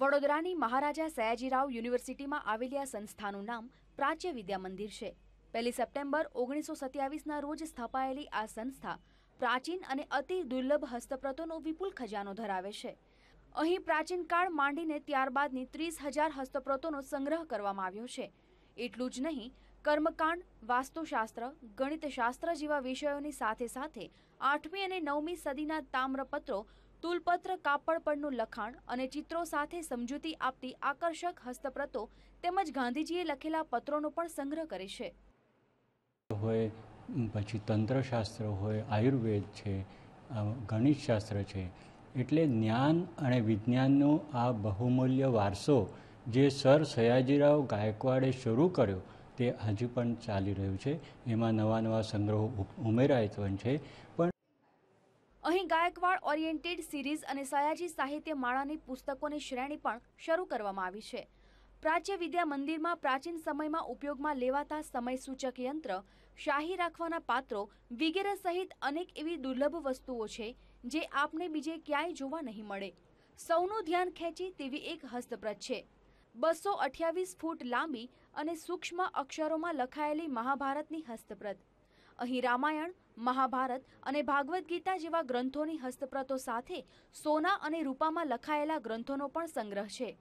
વડોદરાની મહારાજા સયાજીરાવ યુનિવર્સિટીમાં આવેલી આ સંસ્થાનું નામ પ્રાચ્ય વિદ્યા મંદિર છે પહેલી સપ્ટેમ્બર ઓગણીસો સત્યાવીસના રોજ સ્થપાયેલી આ સંસ્થા પ્રાચીન અને અતિ દુર્લભ હસ્તપ્રતોનો વિપુલ ખજાનો ધરાવે છે અહીં પ્રાચીનકાળ માંડીને ત્યારબાદની ત્રીસ હજાર હસ્તપ્રતોનો સંગ્રહ કરવામાં આવ્યો છે એટલું જ નહીં કર્મકાંડ વાસ્તુશાસ્ત્ર ગણિતશાસ્ત્ર જેવા વિષયોની સાથે સાથે આઠમી અને નવમી સદીના તામ્રપત્રો તુલપત્ર કાપડ પરનું લખાણ અને ચિત્રો સાથે સમજૂતી આપતી આકર્ષક હસ્તપ્રતો તેમજ ગાંધીજીએ લખેલા પત્રોનો પણ સંગ્રહ કરે છે હોય પછી તંત્રશાસ્ત્ર હોય આયુર્વેદ છે ગણિતશાસ્ત્ર છે એટલે જ્ઞાન અને વિજ્ઞાનનો આ બહુમૂલ્ય વારસો જે સર સયાજીરાવ ગાયકવાડે શરૂ કર્યો તે હજી પણ ચાલી રહ્યું છે એમાં નવા નવા સંગ્રહો ઉમેરાય પણ છે પણ ગાયકવાડ ઓરિએન્ટેડ સિરીઝ અને સયાજી સાહિત્ય માળાની પુસ્તકોની શ્રેણી પણ શરૂ કરવામાં આવી છે પ્રાચ્ય વિદ્યા મંદિરમાં પ્રાચીન સમયમાં ઉપયોગમાં લેવાતા સમય સૂચક યંત્ર શાહી રાખવાના પાત્રો વગેરે સહિત અનેક એવી દુર્લભ વસ્તુઓ છે જે આપને બીજે ક્યાંય જોવા નહીં મળે સૌનું ધ્યાન ખેંચી તેવી એક હસ્તપ્રત છે બસો અઠ્યાવીસ ફૂટ લાંબી અને સૂક્ષ્મ અક્ષરોમાં લખાયેલી મહાભારતની હસ્તપ્રત અહીં રામાયણ મહાભારત અને ભાગવદ્ ગીતા જેવા ગ્રંથોની હસ્તપ્રતો સાથે સોના અને રૂપામાં લખાયેલા ગ્રંથોનો પણ સંગ્રહ છે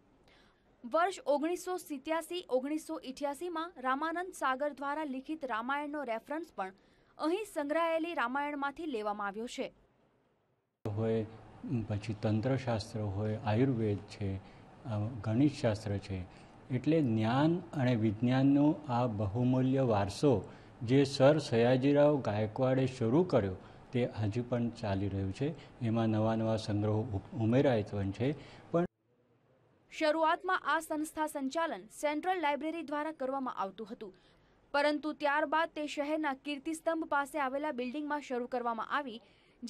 વર્ષ ઓગણીસો સિત્યાસી ઓગણીસો ઇઠ્યાસીમાં રામાનંદ સાગર દ્વારા લિખિત રામાયણનો રેફરન્સ પણ અહીં સંગ્રહાયેલી રામાયણમાંથી લેવામાં આવ્યો છે હોય પછી તંત્રશાસ્ત્ર હોય આયુર્વેદ છે ગણિતશાસ્ત્ર છે એટલે જ્ઞાન અને વિજ્ઞાનનો આ બહુમૂલ્ય વારસો જે સર સયાજીરાવ ગાયકવાડે શરૂ કર્યો તે હજી પણ ચાલી રહ્યું છે એમાં નવા નવા સંગ્રહો ઉમેરાય પણ છે પણ શરૂઆતમાં આ સંસ્થા સંચાલન સેન્ટ્રલ લાઇબ્રેરી દ્વારા કરવામાં આવતું હતું પરંતુ ત્યારબાદ તે શહેરના કીર્તિસ્તંભ પાસે આવેલા બિલ્ડિંગમાં શરૂ કરવામાં આવી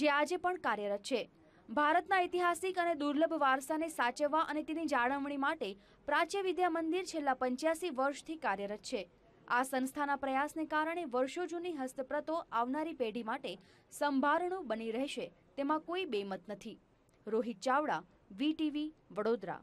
જે આજે પણ કાર્યરત છે ભારતના ઐતિહાસિક અને દુર્લભ વારસાને સાચવવા અને તેની જાળવણી માટે પ્રાચ્ય વિદ્યા મંદિર છેલ્લા પંચ્યાસી વર્ષથી કાર્યરત છે આ સંસ્થાના પ્રયાસને કારણે વર્ષો જૂની હસ્તપ્રતો આવનારી પેઢી માટે સંભારણું બની રહેશે તેમાં કોઈ બેમત નથી રોહિત ચાવડા વીટીવી વડોદરા